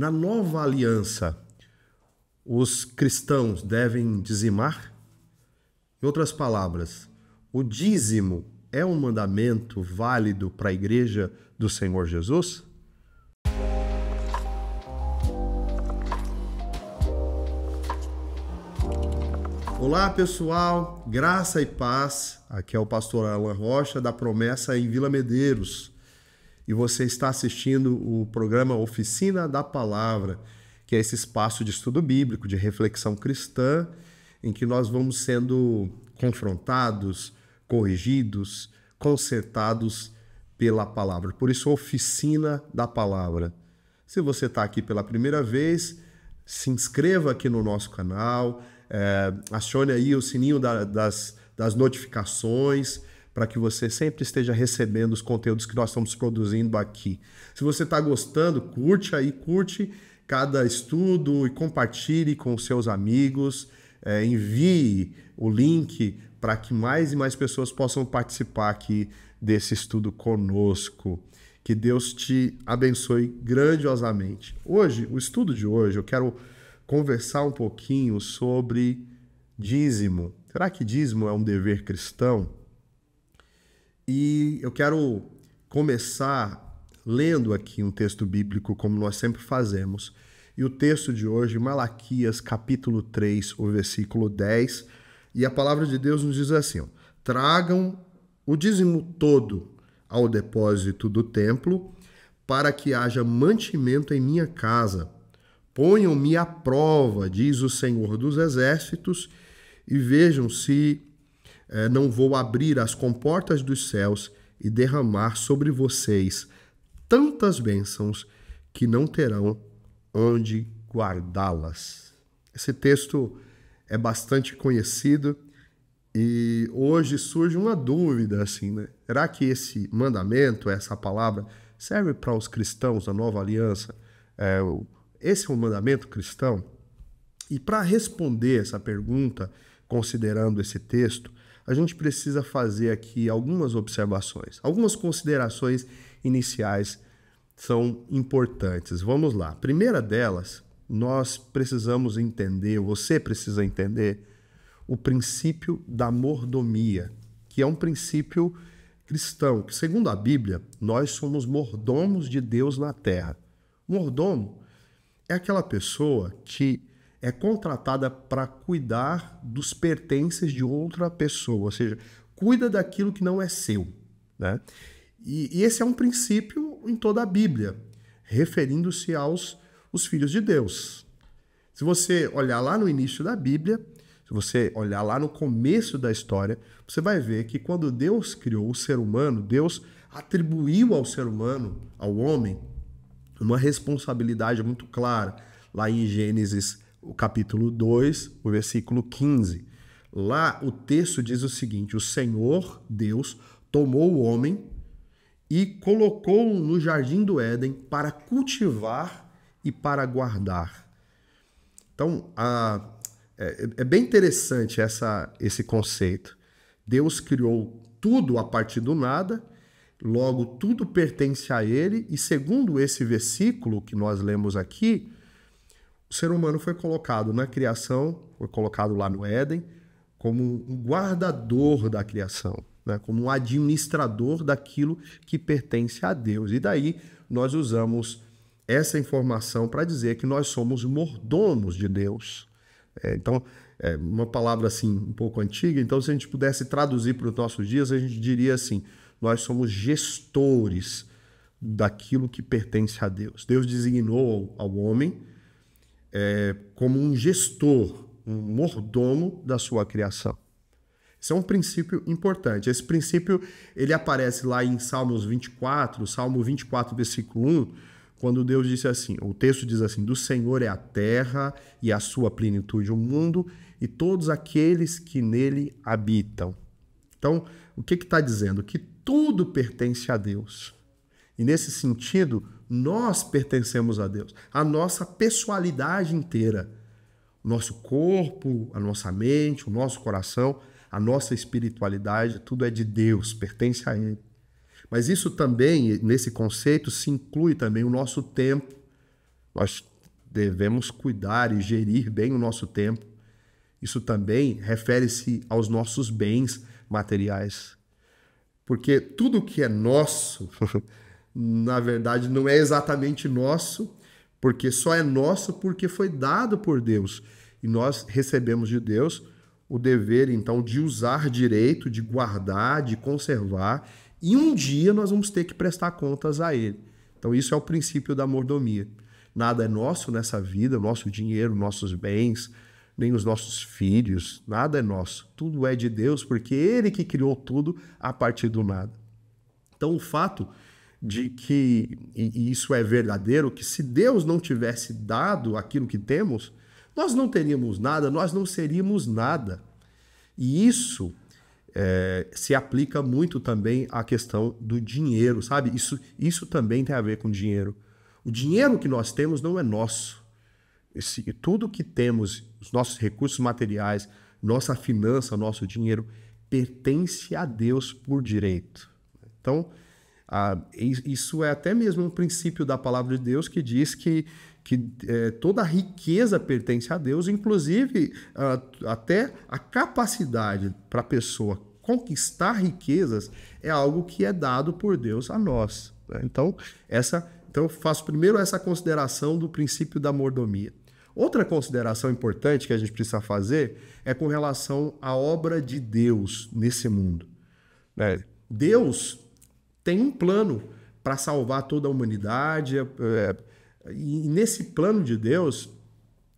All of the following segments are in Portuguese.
Na nova aliança, os cristãos devem dizimar? Em outras palavras, o dízimo é um mandamento válido para a igreja do Senhor Jesus? Olá pessoal, graça e paz. Aqui é o pastor Alan Rocha da Promessa em Vila Medeiros e você está assistindo o programa Oficina da Palavra, que é esse espaço de estudo bíblico, de reflexão cristã, em que nós vamos sendo confrontados, corrigidos, consertados pela palavra. Por isso, Oficina da Palavra. Se você está aqui pela primeira vez, se inscreva aqui no nosso canal, é, acione aí o sininho da, das, das notificações para que você sempre esteja recebendo os conteúdos que nós estamos produzindo aqui. Se você está gostando, curte aí, curte cada estudo e compartilhe com seus amigos, é, envie o link para que mais e mais pessoas possam participar aqui desse estudo conosco. Que Deus te abençoe grandiosamente. Hoje, o estudo de hoje, eu quero conversar um pouquinho sobre dízimo. Será que dízimo é um dever cristão? E eu quero começar lendo aqui um texto bíblico, como nós sempre fazemos. E o texto de hoje, Malaquias, capítulo 3, o versículo 10. E a palavra de Deus nos diz assim: ó, Tragam o dízimo todo ao depósito do templo, para que haja mantimento em minha casa. Ponham-me à prova, diz o Senhor dos Exércitos, e vejam se é, não vou abrir as comportas dos céus e derramar sobre vocês tantas bênçãos que não terão onde guardá-las. Esse texto é bastante conhecido e hoje surge uma dúvida assim, né? Será que esse mandamento, essa palavra, serve para os cristãos da nova aliança? É, esse é um mandamento cristão? E para responder essa pergunta, considerando esse texto, a gente precisa fazer aqui algumas observações, algumas considerações iniciais são importantes. Vamos lá. primeira delas, nós precisamos entender, você precisa entender, o princípio da mordomia, que é um princípio cristão, que segundo a Bíblia, nós somos mordomos de Deus na terra. Mordomo é aquela pessoa que é contratada para cuidar dos pertences de outra pessoa, ou seja, cuida daquilo que não é seu. Né? E, e esse é um princípio em toda a Bíblia, referindo-se aos os filhos de Deus. Se você olhar lá no início da Bíblia, se você olhar lá no começo da história, você vai ver que quando Deus criou o ser humano, Deus atribuiu ao ser humano, ao homem, uma responsabilidade muito clara. Lá em Gênesis o capítulo 2, o versículo 15. Lá o texto diz o seguinte: O Senhor Deus tomou o homem e colocou-o no jardim do Éden para cultivar e para guardar. Então, a, é, é bem interessante essa, esse conceito. Deus criou tudo a partir do nada, logo tudo pertence a Ele, e segundo esse versículo que nós lemos aqui, o ser humano foi colocado na criação, foi colocado lá no Éden, como um guardador da criação, né? como um administrador daquilo que pertence a Deus. E daí nós usamos essa informação para dizer que nós somos mordomos de Deus. É, então, é uma palavra assim um pouco antiga, então se a gente pudesse traduzir para os nossos dias, a gente diria assim: nós somos gestores daquilo que pertence a Deus. Deus designou ao homem é, como um gestor, um mordomo da sua criação. Isso é um princípio importante. Esse princípio ele aparece lá em Salmos 24, Salmo 24, versículo 1, quando Deus disse assim: o texto diz assim: Do Senhor é a terra e a sua plenitude, o mundo e todos aqueles que nele habitam. Então, o que está dizendo? Que tudo pertence a Deus. E nesse sentido, nós pertencemos a Deus. A nossa pessoalidade inteira. O nosso corpo, a nossa mente, o nosso coração, a nossa espiritualidade, tudo é de Deus, pertence a Ele. Mas isso também, nesse conceito, se inclui também o nosso tempo. Nós devemos cuidar e gerir bem o nosso tempo. Isso também refere-se aos nossos bens materiais. Porque tudo que é nosso na verdade, não é exatamente nosso, porque só é nosso porque foi dado por Deus. E nós recebemos de Deus o dever, então, de usar direito, de guardar, de conservar, e um dia nós vamos ter que prestar contas a Ele. Então, isso é o princípio da mordomia. Nada é nosso nessa vida, nosso dinheiro, nossos bens, nem os nossos filhos, nada é nosso. Tudo é de Deus, porque Ele que criou tudo a partir do nada. Então, o fato de que, e isso é verdadeiro, que se Deus não tivesse dado aquilo que temos, nós não teríamos nada, nós não seríamos nada. E isso é, se aplica muito também à questão do dinheiro, sabe? Isso, isso também tem a ver com dinheiro. O dinheiro que nós temos não é nosso. Esse, tudo que temos, os nossos recursos materiais, nossa finança, nosso dinheiro, pertence a Deus por direito. Então, ah, isso é até mesmo um princípio da palavra de Deus que diz que, que é, toda riqueza pertence a Deus, inclusive ah, até a capacidade para a pessoa conquistar riquezas é algo que é dado por Deus a nós. Né? Então, essa, então eu faço primeiro essa consideração do princípio da mordomia. Outra consideração importante que a gente precisa fazer é com relação à obra de Deus nesse mundo. Né? Deus tem um plano para salvar toda a humanidade. É, é, e nesse plano de Deus,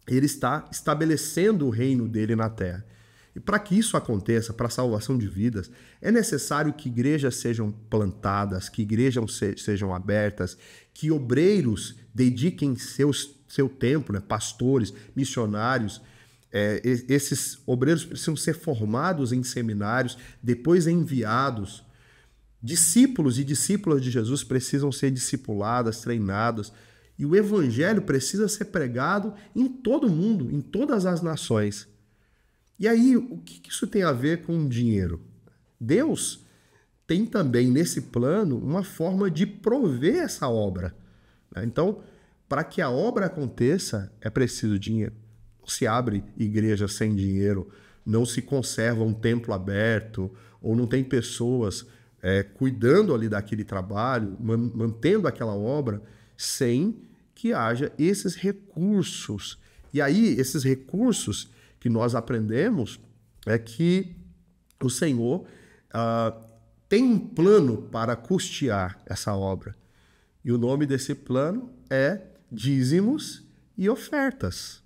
ele está estabelecendo o reino dele na terra. E para que isso aconteça, para a salvação de vidas, é necessário que igrejas sejam plantadas, que igrejas sejam abertas, que obreiros dediquem seus, seu tempo, né? pastores, missionários. É, esses obreiros precisam ser formados em seminários, depois enviados Discípulos e discípulas de Jesus precisam ser discipuladas, treinadas, e o evangelho precisa ser pregado em todo o mundo, em todas as nações. E aí, o que isso tem a ver com dinheiro? Deus tem também nesse plano uma forma de prover essa obra. Né? Então, para que a obra aconteça, é preciso dinheiro. Não se abre igreja sem dinheiro, não se conserva um templo aberto, ou não tem pessoas é, cuidando ali daquele trabalho, mantendo aquela obra, sem que haja esses recursos. E aí, esses recursos que nós aprendemos é que o Senhor ah, tem um plano para custear essa obra. E o nome desse plano é dízimos e ofertas.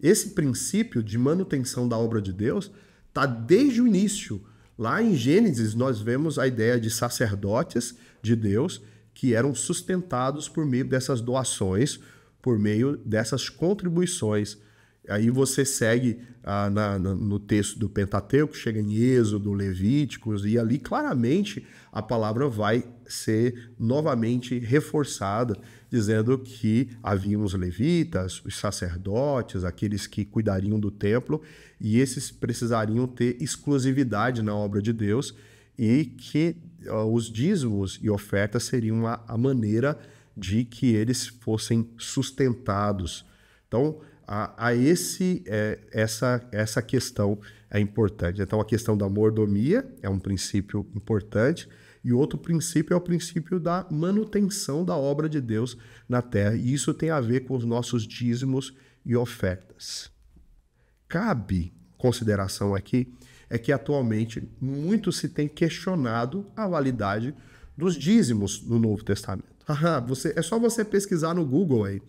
Esse princípio de manutenção da obra de Deus está desde o início Lá em Gênesis, nós vemos a ideia de sacerdotes de Deus que eram sustentados por meio dessas doações, por meio dessas contribuições Aí você segue ah, na, no texto do Pentateuco, chega em Êxodo, Levíticos, e ali claramente a palavra vai ser novamente reforçada, dizendo que haviam os levitas, os sacerdotes, aqueles que cuidariam do templo, e esses precisariam ter exclusividade na obra de Deus, e que ah, os dízimos e ofertas seriam a, a maneira de que eles fossem sustentados. Então, a, a esse, é, essa, essa questão é importante. Então, a questão da mordomia é um princípio importante, e outro princípio é o princípio da manutenção da obra de Deus na terra, e isso tem a ver com os nossos dízimos e ofertas. Cabe consideração aqui é que atualmente muito se tem questionado a validade dos dízimos no Novo Testamento. ah você, é só você pesquisar no Google aí.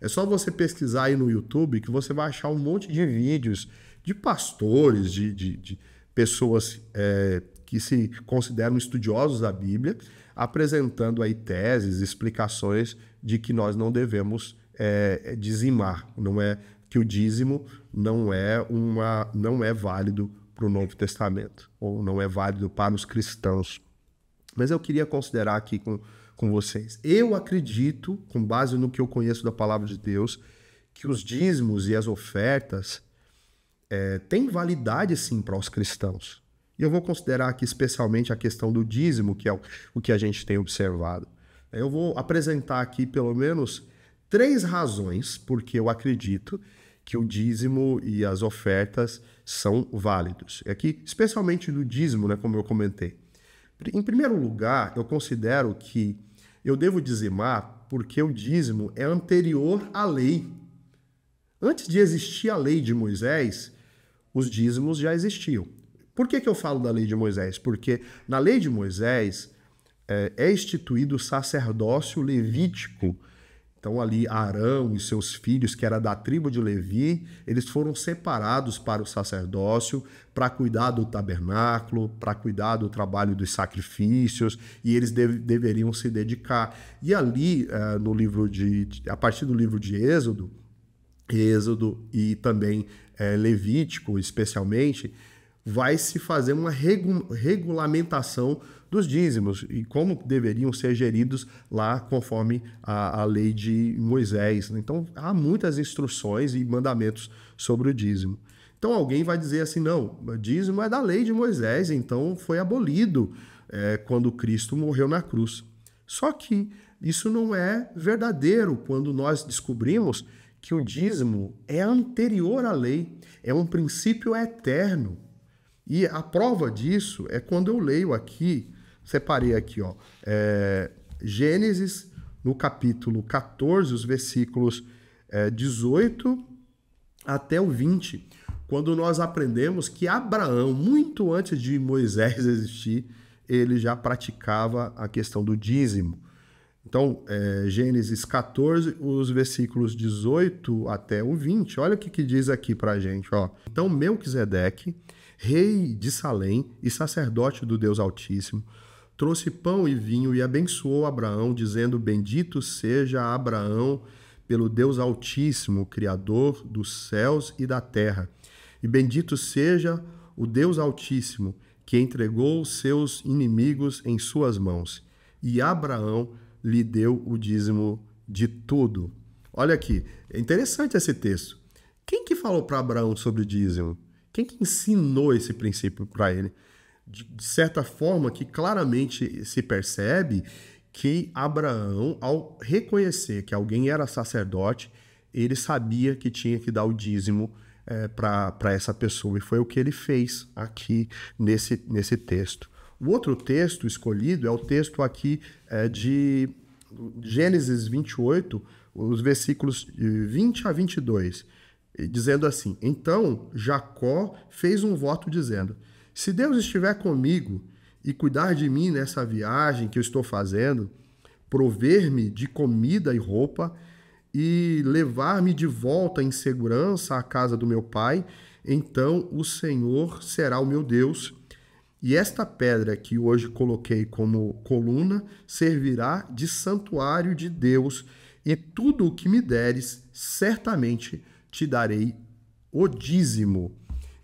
É só você pesquisar aí no YouTube que você vai achar um monte de vídeos de pastores, de, de, de pessoas é, que se consideram estudiosos da Bíblia, apresentando aí teses, explicações de que nós não devemos é, é dizimar, não é que o dízimo não é uma não é válido para o Novo Testamento ou não é válido para os cristãos. Mas eu queria considerar aqui com com vocês. Eu acredito, com base no que eu conheço da palavra de Deus, que os dízimos e as ofertas é, têm validade sim para os cristãos. E eu vou considerar aqui especialmente a questão do dízimo, que é o, o que a gente tem observado. Eu vou apresentar aqui pelo menos três razões porque eu acredito que o dízimo e as ofertas são válidos. É e aqui, especialmente do dízimo, né, como eu comentei. Em primeiro lugar, eu considero que eu devo dizimar porque o dízimo é anterior à lei. Antes de existir a lei de Moisés, os dízimos já existiam. Por que, que eu falo da lei de Moisés? Porque na lei de Moisés é, é instituído o sacerdócio levítico então ali Arão e seus filhos, que era da tribo de Levi, eles foram separados para o sacerdócio, para cuidar do tabernáculo, para cuidar do trabalho dos sacrifícios, e eles dev deveriam se dedicar. E ali eh, no livro de, a partir do livro de Êxodo, Êxodo e também eh, Levítico, especialmente, vai se fazer uma regu regulamentação dos dízimos e como deveriam ser geridos lá conforme a, a lei de Moisés. Né? Então, há muitas instruções e mandamentos sobre o dízimo. Então, alguém vai dizer assim: não, dízimo é da lei de Moisés, então foi abolido é, quando Cristo morreu na cruz. Só que isso não é verdadeiro quando nós descobrimos que o dízimo é anterior à lei, é um princípio eterno. E a prova disso é quando eu leio aqui separei aqui, ó. É, Gênesis, no capítulo 14, os versículos é, 18 até o 20, quando nós aprendemos que Abraão, muito antes de Moisés existir, ele já praticava a questão do dízimo. Então, é, Gênesis 14, os versículos 18 até o 20, olha o que, que diz aqui para gente. Ó. Então, Melquisedeque, rei de Salém e sacerdote do Deus Altíssimo, trouxe pão e vinho e abençoou Abraão, dizendo: Bendito seja Abraão pelo Deus Altíssimo, Criador dos céus e da terra. E bendito seja o Deus Altíssimo, que entregou seus inimigos em suas mãos. E Abraão lhe deu o dízimo de tudo. Olha aqui, é interessante esse texto. Quem que falou para Abraão sobre o dízimo? Quem que ensinou esse princípio para ele? de certa forma que claramente se percebe que Abraão, ao reconhecer que alguém era sacerdote, ele sabia que tinha que dar o dízimo é, para essa pessoa, e foi o que ele fez aqui nesse, nesse texto. O outro texto escolhido é o texto aqui é, de Gênesis 28, os versículos 20 a 22, dizendo assim: Então Jacó fez um voto dizendo se Deus estiver comigo e cuidar de mim nessa viagem que eu estou fazendo, prover-me de comida e roupa e levar-me de volta em segurança à casa do meu pai, então o Senhor será o meu Deus. E esta pedra que hoje coloquei como coluna servirá de santuário de Deus, e tudo o que me deres, certamente te darei o dízimo.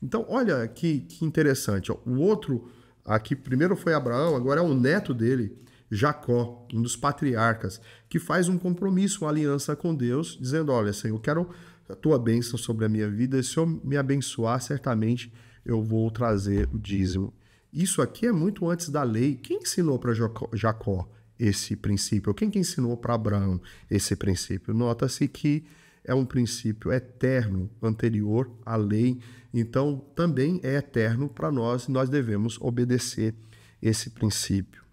Então, olha que, que interessante. Ó. O outro, aqui primeiro foi Abraão, agora é o neto dele, Jacó, um dos patriarcas, que faz um compromisso, uma aliança com Deus, dizendo: Olha, Senhor, eu quero a tua bênção sobre a minha vida, e se eu me abençoar, certamente eu vou trazer o dízimo. Isso aqui é muito antes da lei. Quem ensinou para Jacó esse princípio? Quem que ensinou para Abraão esse princípio? Nota-se que é um princípio eterno anterior à lei, então também é eterno para nós e nós devemos obedecer esse princípio.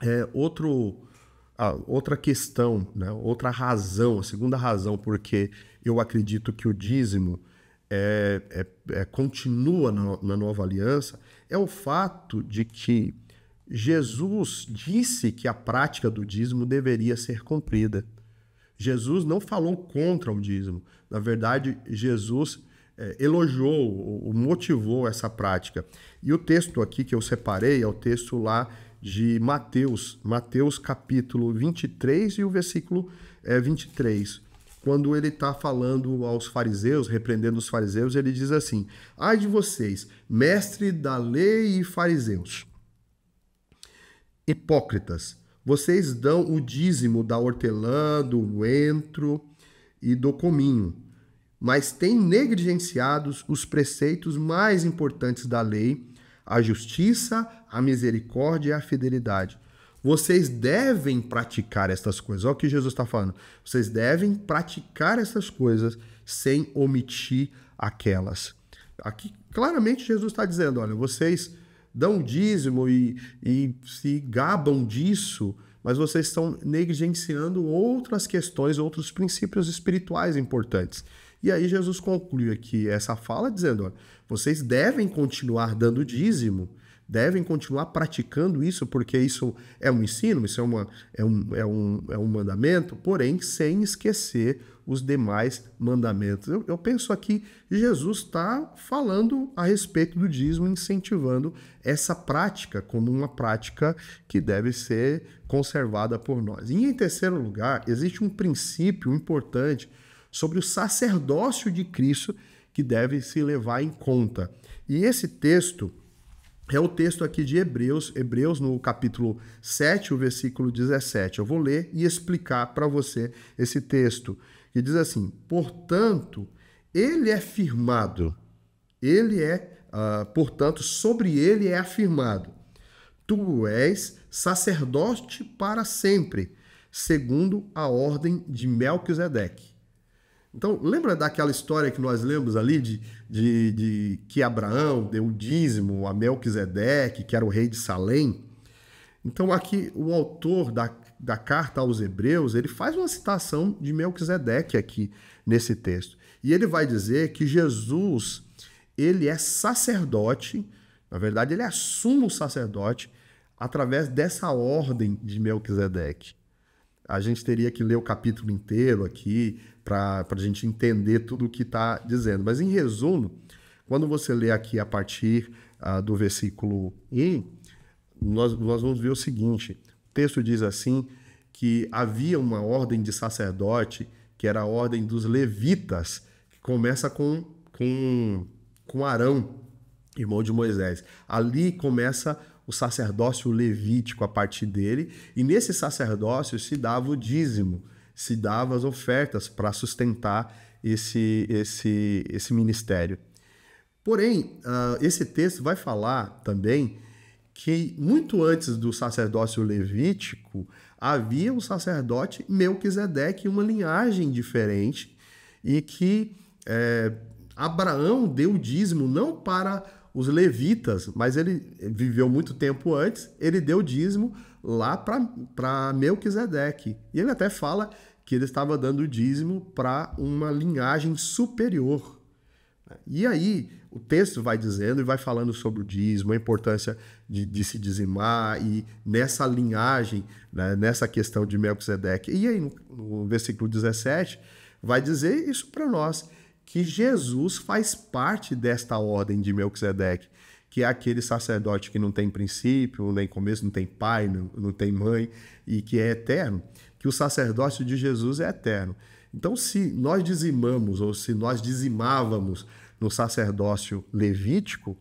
É, outro, ah, outra questão, né? outra razão, a segunda razão porque eu acredito que o dízimo é, é, é continua na, na nova aliança é o fato de que Jesus disse que a prática do dízimo deveria ser cumprida. Jesus não falou contra o dízimo. Na verdade, Jesus é, elogiou, motivou essa prática. E o texto aqui que eu separei é o texto lá de Mateus, Mateus capítulo 23 e o versículo é, eh, 23. Quando ele está falando aos fariseus, repreendendo os fariseus, ele diz assim: Ai de vocês, mestre da lei e fariseus, hipócritas! Vocês dão o dízimo da hortelã, do entro e do cominho, mas têm negligenciados os preceitos mais importantes da lei, a justiça, a misericórdia e a fidelidade. Vocês devem praticar estas coisas. Olha o que Jesus está falando. Vocês devem praticar essas coisas sem omitir aquelas. Aqui, claramente, Jesus está dizendo: olha, vocês dão dízimo e, e se gabam disso, mas vocês estão negligenciando outras questões, outros princípios espirituais importantes. E aí Jesus conclui aqui essa fala dizendo: vocês devem continuar dando dízimo, devem continuar praticando isso, porque isso é um ensino, isso é, uma, é, um, é, um, é um mandamento, porém sem esquecer os demais mandamentos. Eu, eu penso aqui, Jesus está falando a respeito do dízimo, incentivando essa prática como uma prática que deve ser conservada por nós. E em terceiro lugar, existe um princípio importante sobre o sacerdócio de Cristo que deve se levar em conta. E esse texto é o texto aqui de Hebreus, Hebreus no capítulo 7, o versículo 17. Eu vou ler e explicar para você esse texto, que diz assim: Portanto, ele é firmado, ele é, uh, portanto, sobre ele é afirmado: Tu és sacerdote para sempre, segundo a ordem de Melquisedeque. Então, lembra daquela história que nós lemos ali de, de, de que Abraão deu o dízimo a Melquisedeque, que era o rei de Salém? Então, aqui o autor da, da carta aos Hebreus, ele faz uma citação de Melquisedeque aqui nesse texto. E ele vai dizer que Jesus, ele é sacerdote, na verdade, ele assume é o sacerdote através dessa ordem de Melquisedeque a gente teria que ler o capítulo inteiro aqui para a gente entender tudo o que está dizendo. Mas, em resumo, quando você lê aqui a partir uh, do versículo 1, nós, nós vamos ver o seguinte: o texto diz assim que havia uma ordem de sacerdote, que era a ordem dos levitas, que começa com, com, com Arão, irmão de Moisés. Ali começa o sacerdócio levítico a partir dele, e nesse sacerdócio se dava o dízimo, se dava as ofertas para sustentar esse, esse, esse ministério. Porém, uh, esse texto vai falar também que muito antes do sacerdócio levítico havia o um sacerdote Melquisedeque, uma linhagem diferente, e que é, Abraão deu dízimo não para os levitas, mas ele viveu muito tempo antes, ele deu dízimo lá para Melquisedeque. E ele até fala que ele estava dando dízimo para uma linhagem superior. E aí o texto vai dizendo e vai falando sobre o dízimo, a importância de, de se dizimar e nessa linhagem, né, nessa questão de Melquisedeque. E aí no, no versículo 17 vai dizer isso para nós que Jesus faz parte desta ordem de Melquisedeque, que é aquele sacerdote que não tem princípio, nem começo, não tem pai, não, não tem mãe, e que é eterno, que o sacerdócio de Jesus é eterno. Então, se nós dizimamos ou se nós dizimávamos no sacerdócio levítico,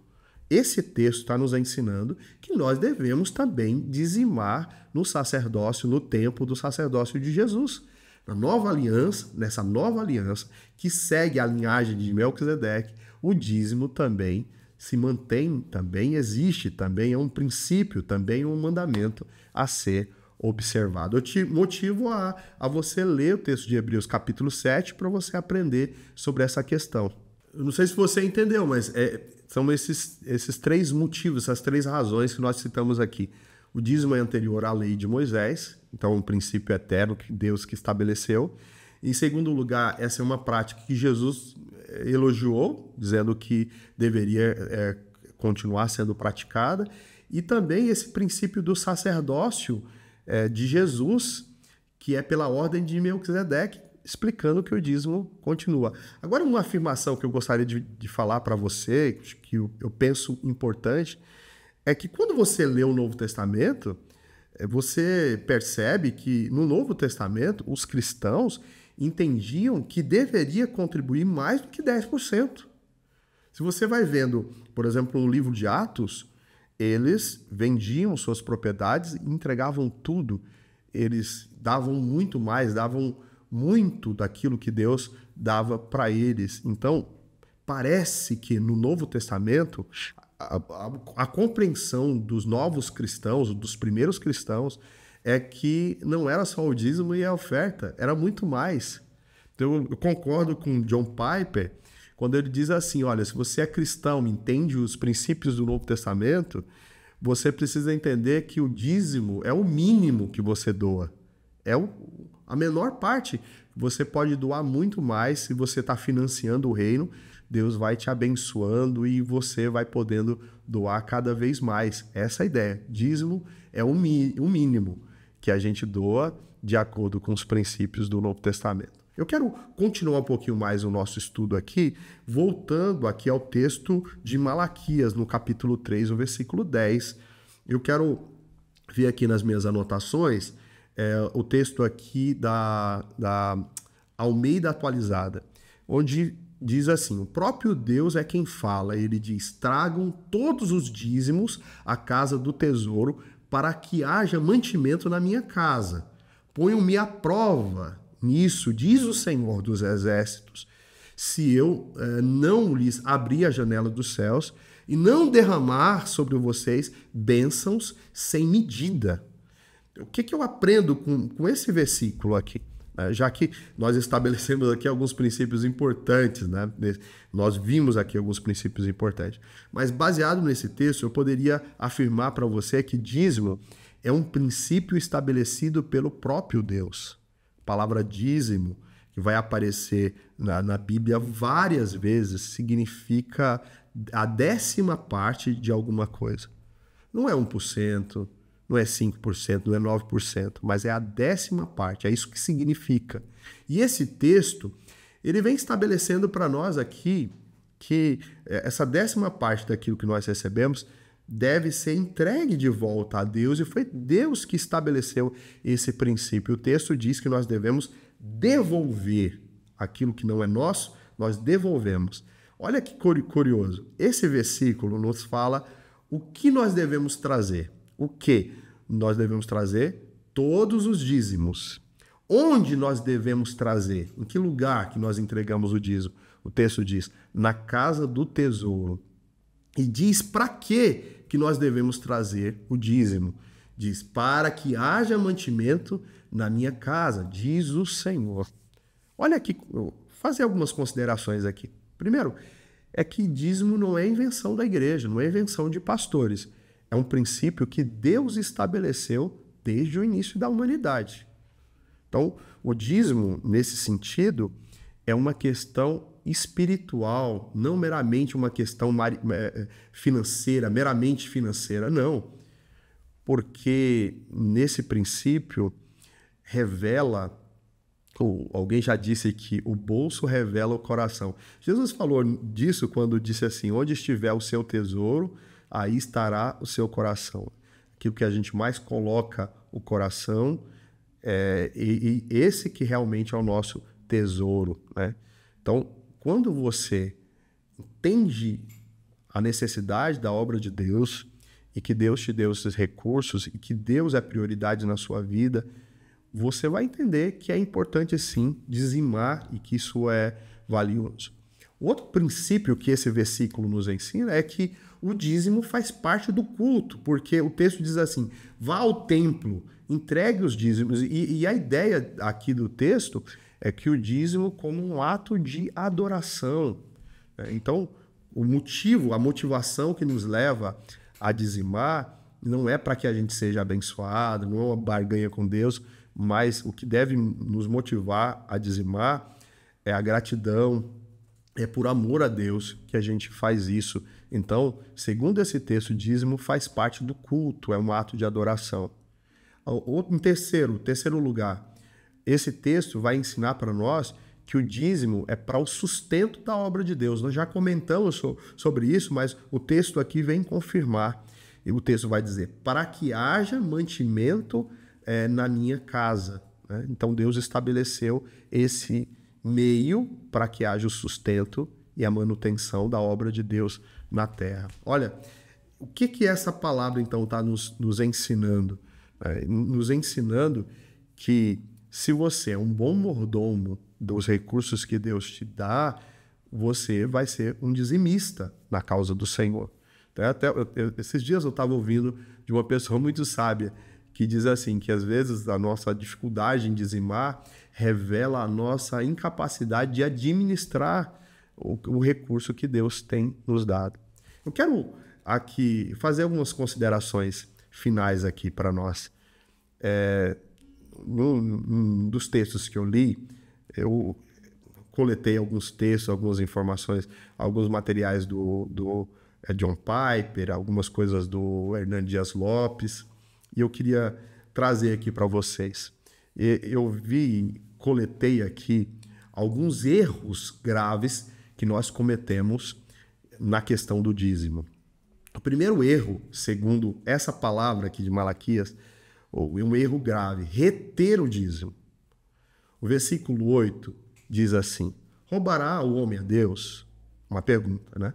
esse texto está nos ensinando que nós devemos também dizimar no sacerdócio, no tempo do sacerdócio de Jesus. Na nova aliança, nessa nova aliança, que segue a linhagem de Melquisedeque, o dízimo também se mantém, também existe, também é um princípio, também é um mandamento a ser observado. Eu te motivo a, a você ler o texto de Hebreus capítulo 7 para você aprender sobre essa questão. Eu não sei se você entendeu, mas é, são esses, esses três motivos, essas três razões que nós citamos aqui. O dízimo é anterior à lei de Moisés, então um princípio eterno que Deus que estabeleceu. Em segundo lugar, essa é uma prática que Jesus eh, elogiou, dizendo que deveria é, continuar sendo praticada. E também esse princípio do sacerdócio é, de Jesus, que é pela ordem de Melquisedeque, explicando que o dízimo continua. Agora, uma afirmação que eu gostaria de, de falar para você, que eu, eu penso importante, é que quando você lê o Novo Testamento, é, você percebe que no Novo Testamento os cristãos entendiam que deveria contribuir mais do que 10%. Se você vai vendo, por exemplo, no livro de Atos, eles vendiam suas propriedades entregavam tudo. Eles davam muito mais, davam muito daquilo que Deus dava para eles. Então, parece que no Novo Testamento a, a, compreensão dos novos cristãos, dos primeiros cristãos, é que não era só o dízimo e a oferta, era muito mais. Então, eu concordo com John Piper quando ele diz assim: olha, se você é cristão, entende os princípios do Novo Testamento, você precisa entender que o dízimo é o mínimo que você doa. É o, a menor parte. Você pode doar muito mais se você está financiando o reino Deus vai te abençoando e você vai podendo doar cada vez mais. Essa é a ideia. Dízimo é o mi, o mínimo que a gente doa de acordo com os princípios do Novo Testamento. Eu quero continuar um pouquinho mais o nosso estudo aqui, voltando aqui ao texto de Malaquias, no capítulo 3, o versículo 10. Eu quero ver aqui nas minhas anotações é, o texto aqui da, da Almeida Atualizada, onde diz assim: o próprio Deus é quem fala. Ele diz: tragam todos os dízimos à casa do tesouro, para que haja mantimento na minha casa. Ponham-me à prova nisso, diz o Senhor dos Exércitos, se eu eh, não lhes abrir a janela dos céus e não derramar sobre vocês bênçãos sem medida. O que, que eu aprendo com, com esse versículo aqui? É, já que nós estabelecemos aqui alguns princípios importantes, né? nós vimos aqui alguns princípios importantes. Mas baseado nesse texto, eu poderia afirmar para você que dízimo é um princípio estabelecido pelo próprio Deus. A palavra dízimo, que vai aparecer na, na Bíblia várias vezes, significa a décima parte de alguma coisa. Não é 1%, não é 5%, não é 9%, mas é a décima parte, é isso que significa. E esse texto, ele vem estabelecendo para nós aqui que eh, essa décima parte daquilo que nós recebemos deve ser entregue de volta a Deus e foi Deus que estabeleceu esse princípio. O texto diz que nós devemos devolver aquilo que não é nosso, nós devolvemos. Olha que curioso. Esse versículo nos fala o que nós devemos trazer. O que? nós devemos trazer todos os dízimos. Onde nós devemos trazer? Em que lugar que nós entregamos o dízimo? O texto diz: na casa do tesouro. E diz para que que nós devemos trazer o dízimo? Diz: para que haja mantimento na minha casa, diz o Senhor. Olha aqui, fazer algumas considerações aqui. Primeiro, é que dízimo não é invenção da igreja, não é invenção de pastores. É um princípio que Deus estabeleceu desde o início da humanidade. Então, o dízimo, nesse sentido, é uma questão espiritual, não meramente uma questão é, é, financeira, meramente financeira, não. Porque nesse princípio revela, ou alguém já disse que o bolso revela o coração. Jesus falou disso quando disse assim: onde estiver o seu tesouro, aí estará o seu coração. Aquilo que a gente mais coloca o coração, é, e, e esse que realmente é o nosso tesouro. Né? Então, quando você entende a necessidade da obra de Deus e que Deus te deu esses recursos e que Deus é prioridade na sua vida, você vai entender que é importante sim dizimar e que isso é valioso. Outro princípio que esse versículo nos ensina é que o dízimo faz parte do culto, porque o texto diz assim: vá ao templo, entregue os dízimos. E, e a ideia aqui do texto é que o dízimo como um ato de adoração. É, então, o motivo, a motivação que nos leva a dizimar não é para que a gente seja abençoado, não é uma barganha com Deus, mas o que deve nos motivar a dizimar é a gratidão, é por amor a Deus que a gente faz isso então, segundo esse texto, dízimo faz parte do culto, é um ato de adoração. Em terceiro, terceiro lugar, esse texto vai ensinar para nós que o dízimo é para o sustento da obra de Deus. Nós já comentamos sobre isso, mas o texto aqui vem confirmar. E o texto vai dizer: para que haja mantimento é, na minha casa. Né? Então Deus estabeleceu esse meio para que haja o sustento e a manutenção da obra de Deus na terra. Olha, o que, que essa palavra então está nos, nos ensinando? É, nos ensinando que se você é um bom mordomo dos recursos que Deus te dá, você vai ser um dizimista na causa do Senhor. Né, até, eu, esses dias eu estava ouvindo de uma pessoa muito sábia que diz assim que às vezes a nossa dificuldade em dizimar revela a nossa incapacidade de administrar o, o recurso que Deus tem nos dado. Eu quero aqui fazer algumas considerações finais aqui para nós. É, num, num dos textos que eu li, eu coletei alguns textos, algumas informações, alguns materiais do, do é, John Piper, algumas coisas do Hernandes Dias Lopes, e eu queria trazer aqui para vocês. E, eu vi, coletei aqui alguns erros graves que nós cometemos na questão do dízimo. O primeiro erro, segundo essa palavra aqui de Malaquias, ou um erro grave, reter o dízimo. O versículo 8 diz assim: Roubará o homem a Deus? Uma pergunta, né?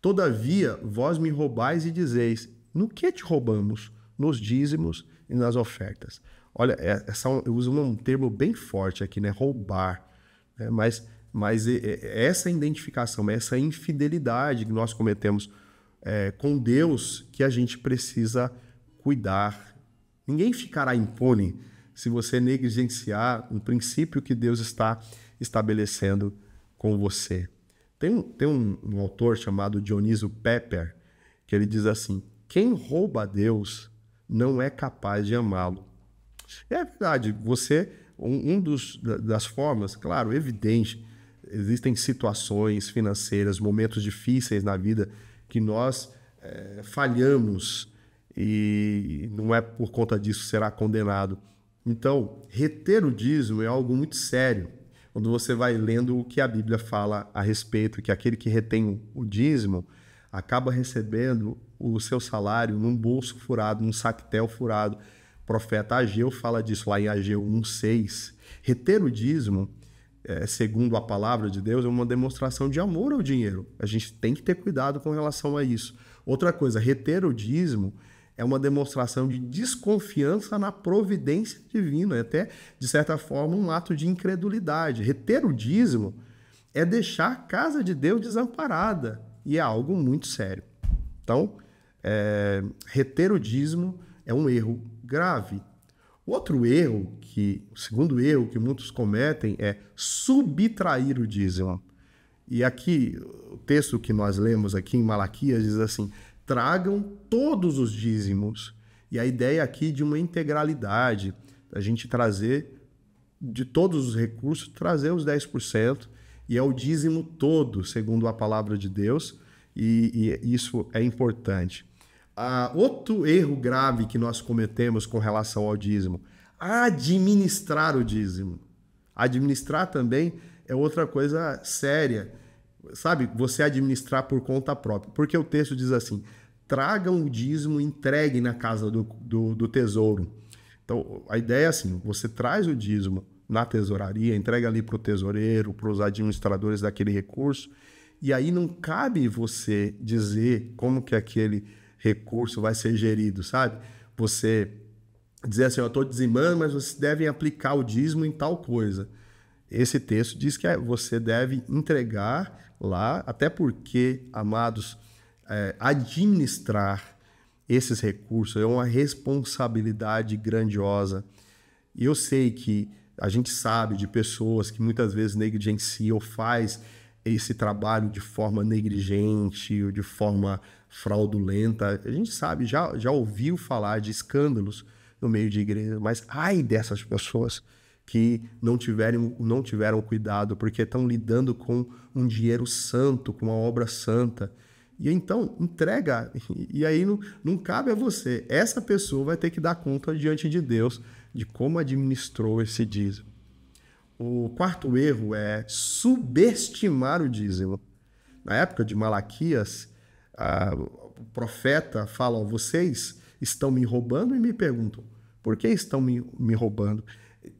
Todavia, vós me roubais e dizeis: No que te roubamos? Nos dízimos e nas ofertas. Olha, essa, é, é eu uso um termo bem forte aqui, né? Roubar. Né? Mas mas essa identificação, essa infidelidade que nós cometemos é, com Deus, que a gente precisa cuidar. Ninguém ficará impune se você negligenciar um princípio que Deus está estabelecendo com você. Tem um, tem um, um autor chamado Dioniso Pepper que ele diz assim: quem rouba a Deus não é capaz de amá-lo. É verdade, você, um, um dos, das formas, claro, evidente, existem situações financeiras, momentos difíceis na vida que nós é, falhamos e não é por conta disso será condenado. Então, reter o dízimo é algo muito sério. Quando você vai lendo o que a Bíblia fala a respeito, que aquele que retém o dízimo acaba recebendo o seu salário num bolso furado, num sactel furado. O profeta Ageu fala disso lá em Ageu 1,6. Reter o dízimo é, segundo a palavra de Deus, é uma demonstração de amor ao dinheiro. A gente tem que ter cuidado com relação a isso. Outra coisa, reter o dízimo é uma demonstração de desconfiança na providência divina, é até, de certa forma, um ato de incredulidade. Reter o dízimo é deixar a casa de Deus desamparada, e é algo muito sério. Então, é, reter o dízimo é um erro grave. O outro erro, que, o segundo erro que muitos cometem é subtrair o dízimo. E aqui, o texto que nós lemos aqui em Malaquias diz assim: tragam todos os dízimos. E a ideia aqui de uma integralidade, a gente trazer de todos os recursos, trazer os 10%, e é o dízimo todo, segundo a palavra de Deus, e, e isso é importante. Ah, outro erro grave que nós cometemos com relação ao dízimo, administrar o dízimo. Administrar também é outra coisa séria. Sabe, você administrar por conta própria. Porque o texto diz assim: tragam o dízimo entregue entreguem na casa do, do, do tesouro. Então, a ideia é assim: você traz o dízimo na tesouraria, entrega ali para o tesoureiro, para os administradores daquele recurso, e aí não cabe você dizer como que aquele recurso vai ser gerido, sabe? Você dizer assim, eu estou dizimando, mas vocês devem aplicar o dízimo em tal coisa. Esse texto diz que é, você deve entregar lá, até porque, amados, é, administrar esses recursos é uma responsabilidade grandiosa. E eu sei que a gente sabe de pessoas que muitas vezes negligenciam ou faz esse trabalho de forma negligente ou de forma fraudulenta. A gente sabe, já, já ouviu falar de escândalos no meio de igreja, mas ai dessas pessoas que não tiveram, não tiveram cuidado, porque estão lidando com um dinheiro santo, com uma obra santa. E então, entrega. E aí não, não cabe a você. Essa pessoa vai ter que dar conta diante de Deus de como administrou esse dízimo. O quarto erro é subestimar o dízimo. Na época de Malaquias, a, o profeta fala: vocês estão me roubando e me perguntam por que estão me, me roubando.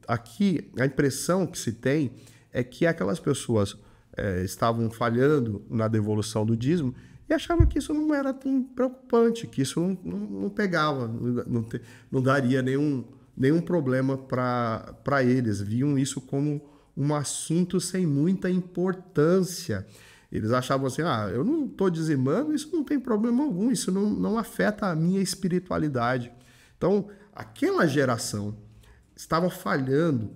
Aqui a impressão que se tem é que aquelas pessoas é, estavam falhando na devolução do dízimo e achavam que isso não era tão preocupante, que isso não, não, não pegava, não, te, não daria nenhum, nenhum problema para eles. Viam isso como um assunto sem muita importância. Eles achavam assim: ah, eu não estou dizimando, isso não tem problema algum, isso não, não afeta a minha espiritualidade. Então, aquela geração estava falhando,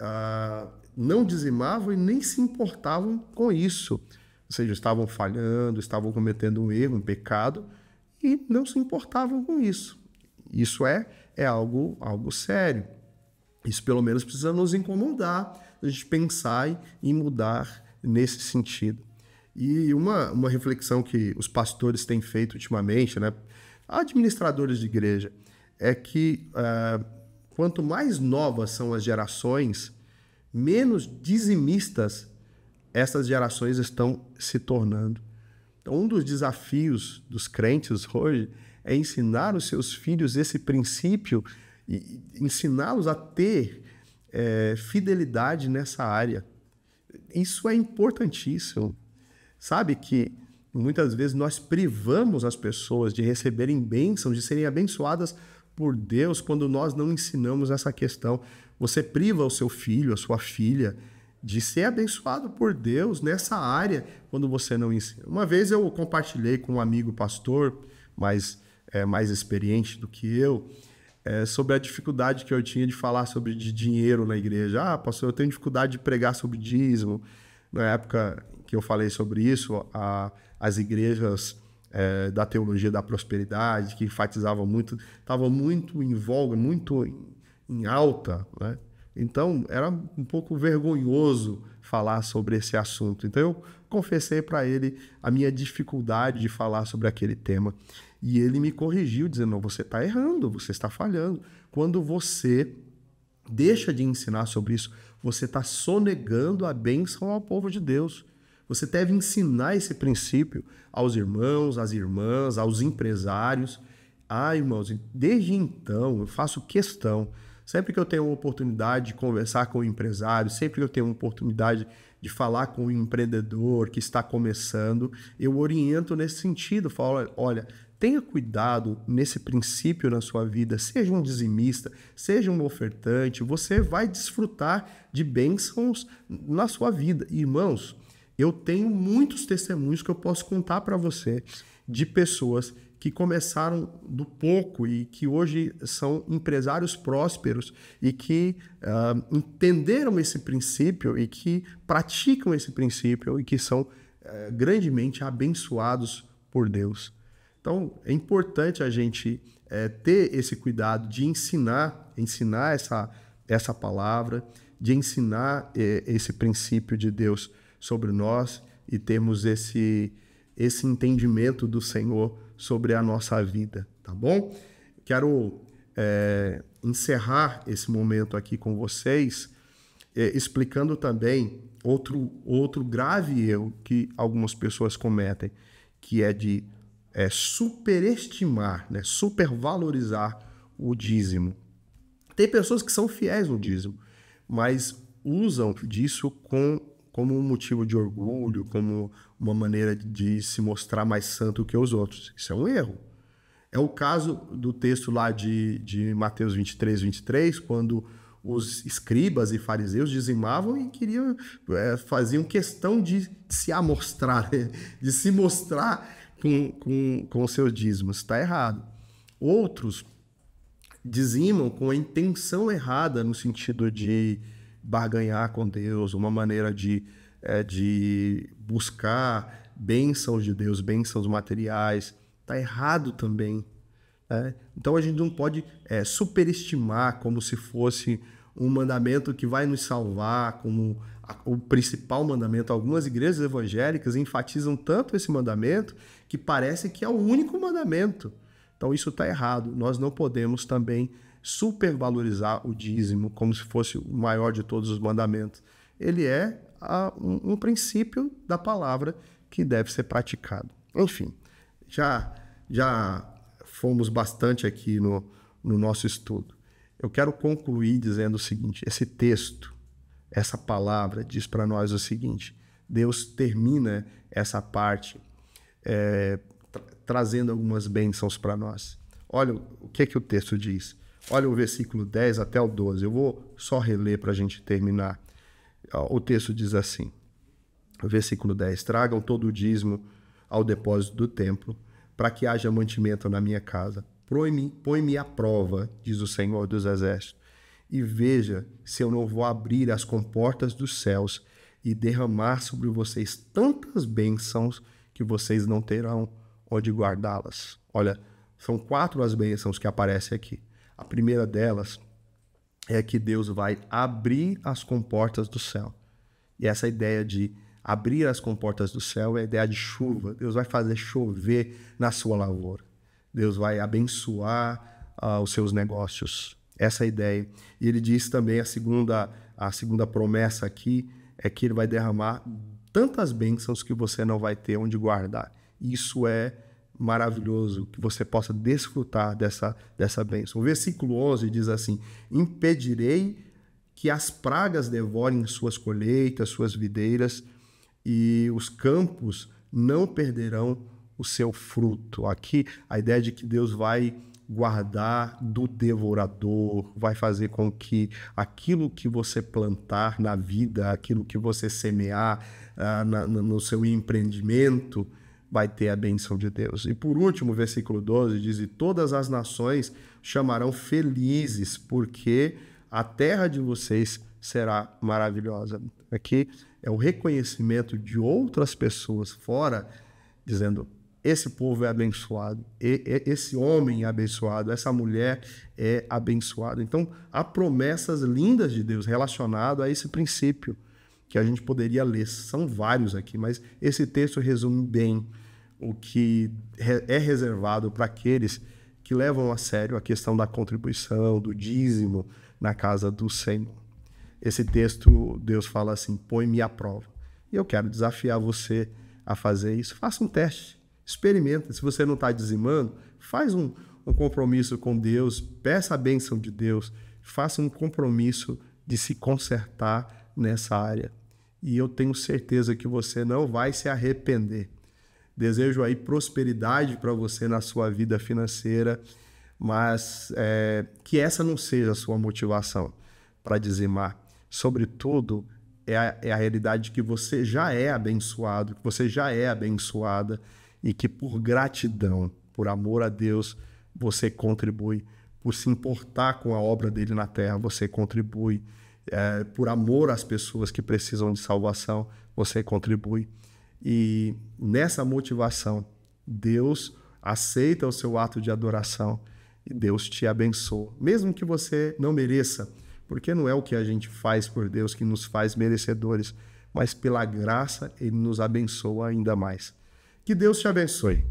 ah, não dizimavam e nem se importavam com isso. Ou seja, estavam falhando, estavam cometendo um erro, um pecado e não se importavam com isso. Isso é, é algo, algo sério. Isso pelo menos precisa nos incomodar, a gente pensar e mudar nesse sentido. E uma, uma reflexão que os pastores têm feito ultimamente, né? administradores de igreja, é que uh, quanto mais novas são as gerações, menos dizimistas essas gerações estão se tornando. Então, um dos desafios dos crentes hoje é ensinar os seus filhos esse princípio e ensiná-los a ter é, fidelidade nessa área. Isso é importantíssimo. Sabe que muitas vezes nós privamos as pessoas de receberem bênçãos, de serem abençoadas por Deus quando nós não ensinamos essa questão. Você priva o seu filho, a sua filha, de ser abençoado por Deus nessa área quando você não ensina. Uma vez eu compartilhei com um amigo pastor, mais, é, mais experiente do que eu, é, sobre a dificuldade que eu tinha de falar sobre de dinheiro na igreja. Ah, pastor, eu tenho dificuldade de pregar sobre dízimo. Na época, que eu falei sobre isso, a, as igrejas é, da teologia da prosperidade, que enfatizavam muito, estavam muito em voga, muito em, em alta, né? Então, era um pouco vergonhoso falar sobre esse assunto. Então, eu confessei para ele a minha dificuldade de falar sobre aquele tema. E ele me corrigiu, dizendo: Não, você está errando, você está falhando. Quando você deixa de ensinar sobre isso, você está sonegando a bênção ao povo de Deus. Você deve ensinar esse princípio aos irmãos, às irmãs, aos empresários. Ah, irmãos, desde então eu faço questão. Sempre que eu tenho uma oportunidade de conversar com o empresário, sempre que eu tenho uma oportunidade de falar com o um empreendedor que está começando, eu oriento nesse sentido. Falo, olha, tenha cuidado nesse princípio na sua vida, seja um dizimista, seja um ofertante, você vai desfrutar de bênçãos na sua vida. Irmãos, eu tenho muitos testemunhos que eu posso contar para você de pessoas que começaram do pouco e que hoje são empresários prósperos e que uh, entenderam esse princípio e que praticam esse princípio e que são uh, grandemente abençoados por Deus. Então é importante a gente eh, ter esse cuidado de ensinar, ensinar essa, essa palavra, de ensinar eh, esse princípio de Deus sobre nós e termos esse, esse entendimento do Senhor sobre a nossa vida, tá bom? Quero é, encerrar esse momento aqui com vocês, é, explicando também outro, outro grave erro que algumas pessoas cometem, que é de é, superestimar, né, supervalorizar o dízimo. Tem pessoas que são fiéis no dízimo, mas usam disso com como um motivo de orgulho, como uma maneira de se mostrar mais santo que os outros. Isso é um erro. É o caso do texto lá de, de Mateus 23, 23, quando os escribas e fariseus dizimavam e queriam é, faziam questão de se amostrar, de se mostrar com, com, com os seus dízimos. Está errado. Outros dizimam com a intenção errada, no sentido de barganhar com Deus, uma maneira de, é, de buscar bênçãos de Deus, bênçãos materiais. Está errado também. Né? Então a gente não pode é, superestimar como se fosse um mandamento que vai nos salvar, como o principal mandamento. Algumas igrejas evangélicas enfatizam tanto esse mandamento que parece que é o único mandamento. Então isso está errado. Nós não podemos também supervalorizar o dízimo como se fosse o maior de todos os mandamentos. Ele é a, um, um princípio da palavra que deve ser praticado. Enfim, já, já fomos bastante aqui no, no nosso estudo. Eu quero concluir dizendo o seguinte: esse texto, essa palavra, diz para nós o seguinte. Deus termina essa parte é, tra trazendo algumas bênçãos para nós. Olha o que, que o texto diz. Olha o versículo 10 até o 12. Eu vou só reler para a gente terminar. Ah, o texto diz assim: o versículo 10: Tragam todo o dízimo ao depósito do templo, para que haja mantimento na minha casa. Põe-me põe à prova, diz o Senhor dos Exércitos, e veja se eu não vou abrir as comportas dos céus e derramar sobre vocês tantas bênçãos que vocês não terão onde guardá-las. Olha, são quatro as bênçãos que aparecem aqui. A primeira delas é que Deus vai abrir as comportas do céu. E essa ideia de abrir as comportas do céu é a ideia de chuva. Deus vai fazer chover na sua lavoura. Deus vai abençoar uh, os seus negócios. Essa é a ideia. E ele diz também a segunda a segunda promessa aqui é que ele vai derramar tantas bênçãos que você não vai ter onde guardar. Isso é maravilhoso, que você possa desfrutar dessa, dessa bênção. O versículo 11 diz assim: Impedirei que as pragas devorem suas colheitas, suas videiras, e os campos não perderão o seu fruto. Aqui a ideia de que Deus vai guardar do devorador, vai fazer com que aquilo que você plantar na vida, aquilo que você semear ah, na, no seu empreendimento, vai ter a benção de Deus. E por último, versículo 12 diz: E todas as nações chamarão felizes, porque a terra de vocês será maravilhosa. Aqui é o reconhecimento de outras pessoas fora, dizendo: esse povo é abençoado, esse homem é abençoado, essa mulher é abençoada. Então, há promessas lindas de Deus relacionado a esse princípio que a gente poderia ler. São vários aqui, mas esse texto resume bem o que é reservado para aqueles que levam a sério a questão da contribuição, do dízimo na casa do Senhor. Esse texto, Deus fala assim: põe-me à prova. E eu quero desafiar você a fazer isso. Faça um teste, experimenta. Se você não está dizimando, faz um, um compromisso com Deus, peça a bênção de Deus, faça um compromisso de se consertar nessa área. E eu tenho certeza que você não vai se arrepender Desejo aí prosperidade para você na sua vida financeira, mas é, que essa não seja a sua motivação para dizimar. Sobretudo, é a, é a realidade que você já é abençoado, que você já é abençoada e que por gratidão, por amor a Deus, você contribui. Por se importar com a obra dele na terra, você contribui. É, por amor às pessoas que precisam de salvação, você contribui. E nessa motivação, Deus aceita o seu ato de adoração e Deus te abençoa, mesmo que você não mereça, porque não é o que a gente faz por Deus que nos faz merecedores, mas pela graça ele nos abençoa ainda mais. Que Deus te abençoe.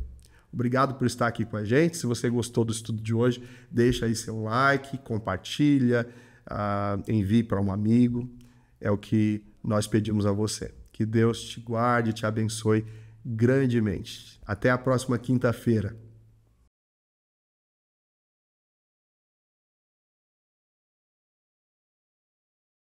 Obrigado por estar aqui com a gente. Se você gostou do estudo de hoje, deixa aí seu like, compartilha, ah, envie para um amigo. É o que nós pedimos a você. Que Deus te guarde, te abençoe grandemente. Até a próxima quinta-feira.